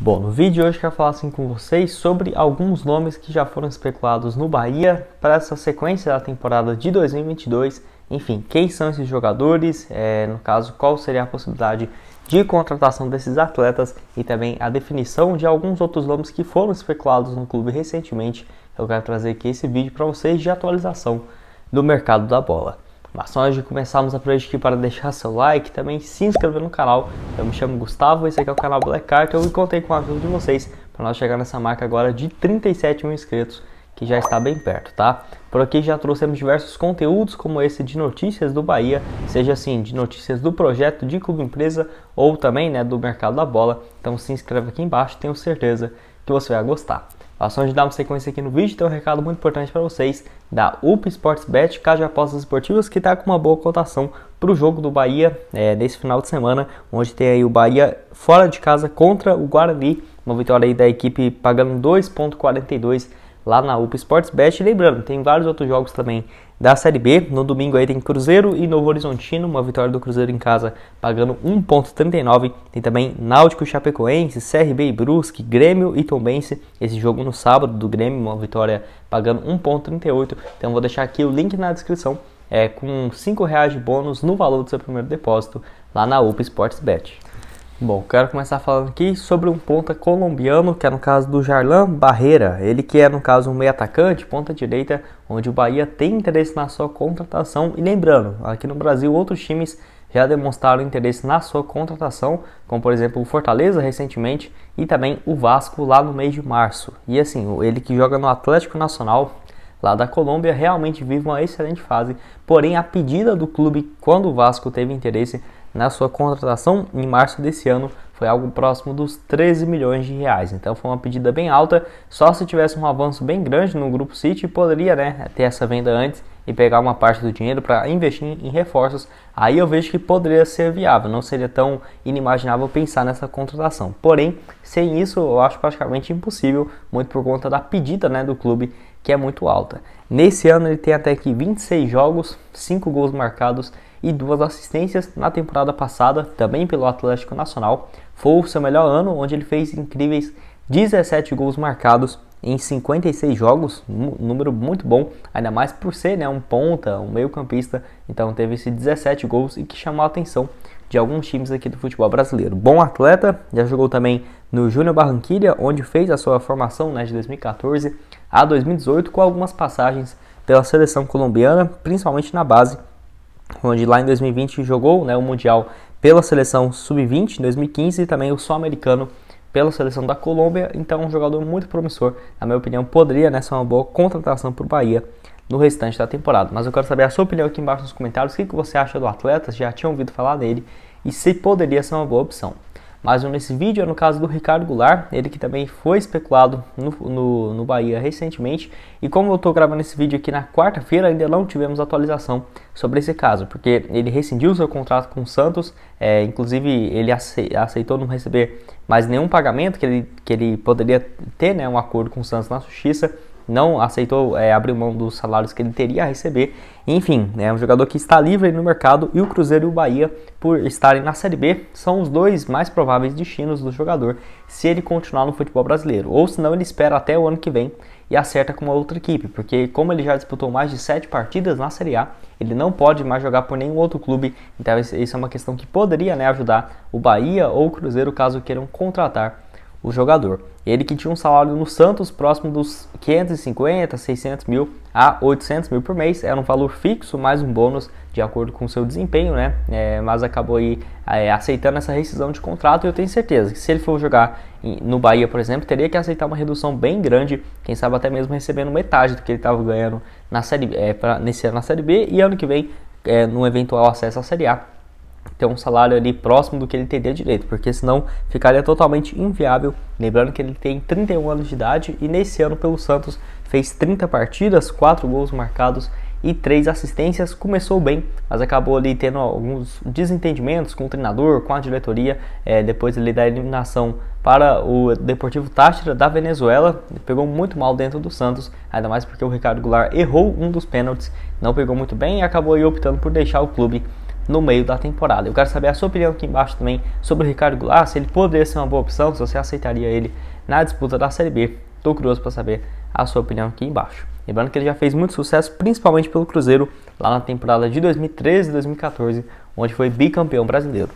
Bom, no vídeo de hoje eu quero falar assim com vocês sobre alguns nomes que já foram especulados no Bahia para essa sequência da temporada de 2022. Enfim, quem são esses jogadores? É, no caso, qual seria a possibilidade de contratação desses atletas e também a definição de alguns outros nomes que foram especulados no clube recentemente. Eu quero trazer aqui esse vídeo para vocês de atualização do mercado da bola. Mas antes de começarmos a noite aqui para deixar seu like, também se inscrever no canal. Eu me chamo Gustavo, esse aqui é o canal Black Card. Eu contei com a ajuda de vocês para nós chegar nessa marca agora de 37 mil inscritos, que já está bem perto, tá? Por aqui já trouxemos diversos conteúdos como esse de notícias do Bahia, seja assim de notícias do projeto de clube empresa ou também né, do mercado da bola. Então se inscreve aqui embaixo, tenho certeza que você vai gostar passando de dar uma sequência aqui no vídeo, tem um recado muito importante para vocês da UP Sportsbet, casa de apostas esportivas, que está com uma boa cotação para o jogo do Bahia é, nesse final de semana, onde tem aí o Bahia fora de casa contra o Guarani, uma vitória aí da equipe pagando 2,42 lá na UPA Sportsbet. Lembrando, tem vários outros jogos também da Série B. No domingo aí tem Cruzeiro e Novo Horizontino, uma vitória do Cruzeiro em casa pagando 1.39. Tem também Náutico Chapecoense, CRB e Brusque, Grêmio e Tombense. Esse jogo no sábado do Grêmio, uma vitória pagando 1.38. Então vou deixar aqui o link na descrição é, com R$ reais de bônus no valor do seu primeiro depósito lá na UPA Sportsbet. Bom, quero começar falando aqui sobre um ponta colombiano, que é no caso do Jarlan Barreira. Ele que é, no caso, um meio atacante, ponta direita, onde o Bahia tem interesse na sua contratação. E lembrando, aqui no Brasil, outros times já demonstraram interesse na sua contratação, como por exemplo o Fortaleza recentemente e também o Vasco lá no mês de março. E assim, ele que joga no Atlético Nacional, lá da Colômbia, realmente vive uma excelente fase. Porém, a pedida do clube, quando o Vasco teve interesse na sua contratação em março desse ano foi algo próximo dos 13 milhões de reais. Então foi uma pedida bem alta. Só se tivesse um avanço bem grande no grupo City poderia né, ter essa venda antes, e pegar uma parte do dinheiro para investir em reforços, aí eu vejo que poderia ser viável, não seria tão inimaginável pensar nessa contratação. Porém, sem isso eu acho praticamente impossível, muito por conta da pedida né, do clube que é muito alta. Nesse ano ele tem até aqui 26 jogos, 5 gols marcados e duas assistências na temporada passada, também pelo Atlético Nacional. Foi o seu melhor ano, onde ele fez incríveis 17 gols marcados em 56 jogos, um número muito bom, ainda mais por ser né, um ponta, um meio-campista. Então teve esses 17 gols e que chamou a atenção de alguns times aqui do futebol brasileiro. Bom atleta, já jogou também no Júnior Barranquilla, onde fez a sua formação né, de 2014 a 2018, com algumas passagens pela seleção colombiana, principalmente na base, onde lá em 2020 jogou né, o Mundial pela seleção Sub-20 em 2015 e também o Sul-Americano pela seleção da Colômbia, então é um jogador muito promissor, na minha opinião, poderia né, ser uma boa contratação para o Bahia no restante da temporada. Mas eu quero saber a sua opinião aqui embaixo nos comentários, o que, que você acha do atleta, se já tinha ouvido falar dele e se poderia ser uma boa opção. Mas nesse vídeo é no caso do Ricardo Goulart, ele que também foi especulado no, no, no Bahia recentemente. E como eu estou gravando esse vídeo aqui na quarta-feira, ainda não tivemos atualização sobre esse caso, porque ele rescindiu seu contrato com o Santos, é, inclusive ele aceitou não receber mais nenhum pagamento que ele, que ele poderia ter, né, um acordo com o Santos na Justiça não aceitou é, abrir mão dos salários que ele teria a receber. Enfim, é um jogador que está livre no mercado e o Cruzeiro e o Bahia, por estarem na Série B, são os dois mais prováveis destinos do jogador se ele continuar no futebol brasileiro. Ou se não ele espera até o ano que vem e acerta com uma outra equipe, porque como ele já disputou mais de sete partidas na Série A, ele não pode mais jogar por nenhum outro clube, então isso é uma questão que poderia né, ajudar o Bahia ou o Cruzeiro caso queiram contratar o jogador. Ele que tinha um salário no Santos próximo dos 550, 600 mil a 800 mil por mês, era um valor fixo mais um bônus de acordo com o seu desempenho, né? É, mas acabou aí é, aceitando essa rescisão de contrato e eu tenho certeza que se ele for jogar no Bahia, por exemplo, teria que aceitar uma redução bem grande, quem sabe até mesmo recebendo metade do que ele estava ganhando na série, é, pra, nesse ano na Série B e ano que vem é, no eventual acesso à Série A ter um salário ali próximo do que ele teria direito, porque senão ficaria totalmente inviável. Lembrando que ele tem 31 anos de idade e nesse ano pelo Santos fez 30 partidas, 4 gols marcados e 3 assistências. Começou bem, mas acabou ali tendo alguns desentendimentos com o treinador, com a diretoria, é, depois ali da eliminação para o Deportivo Táchira da Venezuela. Pegou muito mal dentro do Santos, ainda mais porque o Ricardo Goulart errou um dos pênaltis, não pegou muito bem e acabou optando por deixar o clube no meio da temporada. Eu quero saber a sua opinião aqui embaixo também sobre o Ricardo Goulart, se ele poderia ser uma boa opção, se você aceitaria ele na disputa da Série B. Estou curioso para saber a sua opinião aqui embaixo. Lembrando que ele já fez muito sucesso, principalmente pelo Cruzeiro, lá na temporada de 2013 e 2014, onde foi bicampeão brasileiro.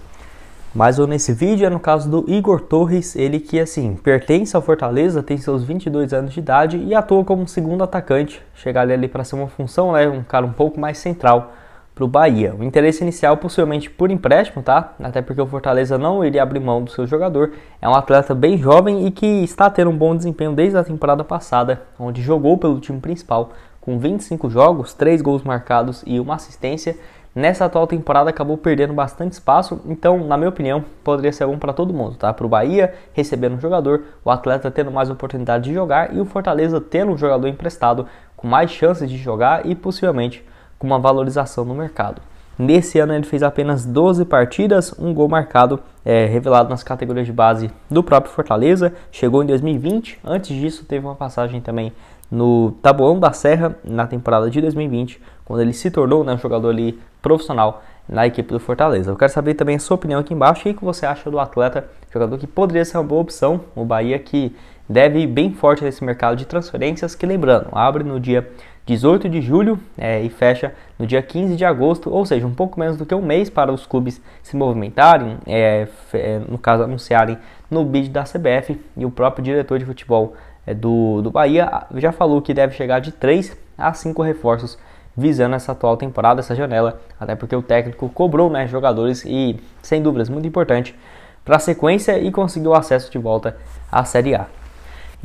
Mas nesse vídeo é no caso do Igor Torres, ele que assim pertence ao Fortaleza, tem seus 22 anos de idade e atua como segundo atacante, chegar ali para ser uma função, né, um cara um pouco mais central para o Bahia. O interesse inicial possivelmente por empréstimo, tá? Até porque o Fortaleza não iria abrir mão do seu jogador. É um atleta bem jovem e que está tendo um bom desempenho desde a temporada passada, onde jogou pelo time principal com 25 jogos, 3 gols marcados e uma assistência. Nessa atual temporada acabou perdendo bastante espaço, então, na minha opinião, poderia ser bom para todo mundo, tá? Para o Bahia recebendo um jogador, o atleta tendo mais oportunidade de jogar e o Fortaleza tendo um jogador emprestado com mais chances de jogar e possivelmente com uma valorização no mercado. Nesse ano ele fez apenas 12 partidas, um gol marcado, é, revelado nas categorias de base do próprio Fortaleza. Chegou em 2020, antes disso teve uma passagem também no Taboão da Serra na temporada de 2020, quando ele se tornou né, um jogador ali profissional na equipe do Fortaleza. Eu quero saber também a sua opinião aqui embaixo e o que você acha do atleta, jogador que poderia ser uma boa opção, o Bahia que deve ir bem forte nesse mercado de transferências, que lembrando, abre no dia 18 de julho é, e fecha no dia 15 de agosto, ou seja, um pouco menos do que um mês para os clubes se movimentarem, é, é no caso anunciarem no bid da CBF e o próprio diretor de futebol é, do, do Bahia já falou que deve chegar de 3 a 5 reforços visando essa atual temporada, essa janela, até porque o técnico cobrou né, jogadores e sem dúvidas muito importante para a sequência e conseguiu acesso de volta à Série A.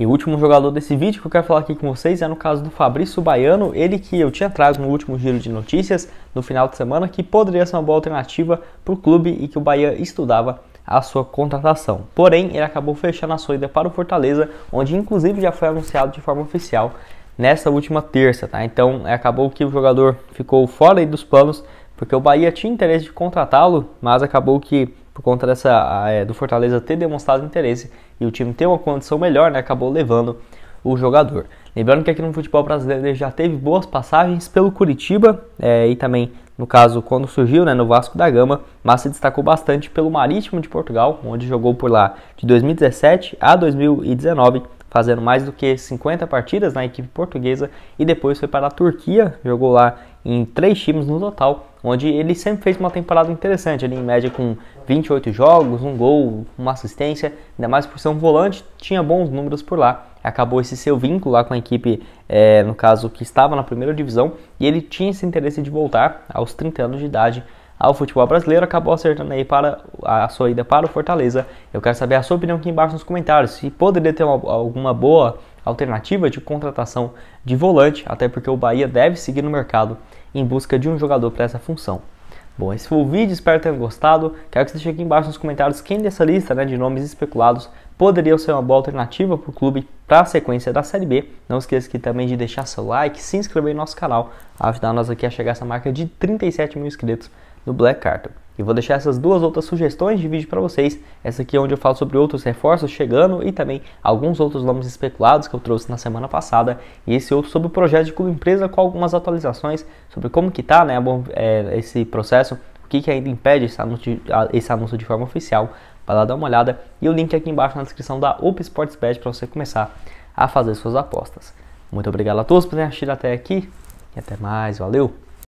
E o último jogador desse vídeo que eu quero falar aqui com vocês é no caso do Fabrício Baiano, ele que eu tinha trago no último giro de notícias no final de semana, que poderia ser uma boa alternativa para o clube e que o Bahia estudava a sua contratação. Porém, ele acabou fechando a sua ida para o Fortaleza, onde inclusive já foi anunciado de forma oficial nessa última terça, tá? Então, acabou que o jogador ficou fora dos planos, porque o Bahia tinha interesse de contratá-lo, mas acabou que por conta dessa é, do Fortaleza ter demonstrado interesse e o time ter uma condição melhor, né, acabou levando o jogador. Lembrando que aqui no futebol brasileiro ele já teve boas passagens pelo Curitiba é, e também no caso quando surgiu né, no Vasco da Gama, mas se destacou bastante pelo Marítimo de Portugal, onde jogou por lá de 2017 a 2019 fazendo mais do que 50 partidas na equipe portuguesa e depois foi para a Turquia, jogou lá em três times no total, onde ele sempre fez uma temporada interessante, ali em média com 28 jogos, um gol, uma assistência, ainda mais por ser um volante, tinha bons números por lá. Acabou esse seu vínculo lá com a equipe, é, no caso, que estava na primeira divisão, e ele tinha esse interesse de voltar aos 30 anos de idade ao futebol brasileiro, acabou acertando aí para a sua ida para o Fortaleza. Eu quero saber a sua opinião aqui embaixo nos comentários, se poderia ter uma, alguma boa alternativa de contratação de volante, até porque o Bahia deve seguir no mercado em busca de um jogador para essa função. Bom, esse foi o vídeo, espero que tenham gostado. Quero que você deixe aqui embaixo nos comentários quem dessa lista né, de nomes especulados poderia ser uma boa alternativa para o clube para a sequência da Série B. Não esqueça aqui também de deixar seu like, se inscrever no nosso canal, ajudar nós aqui a chegar a essa marca de 37 mil inscritos no Black Carter. E vou deixar essas duas outras sugestões de vídeo para vocês. Essa aqui é onde eu falo sobre outros reforços chegando e também alguns outros nomes especulados que eu trouxe na semana passada. E esse outro sobre o projeto de clube empresa com algumas atualizações sobre como que tá né, é, esse processo, o que, que ainda impede esse anúncio, de, esse anúncio de forma oficial. Vai lá dar uma olhada e o link aqui embaixo na descrição da Up Sports para você começar a fazer suas apostas. Muito obrigado a todos por terem assistido até aqui e até mais. Valeu!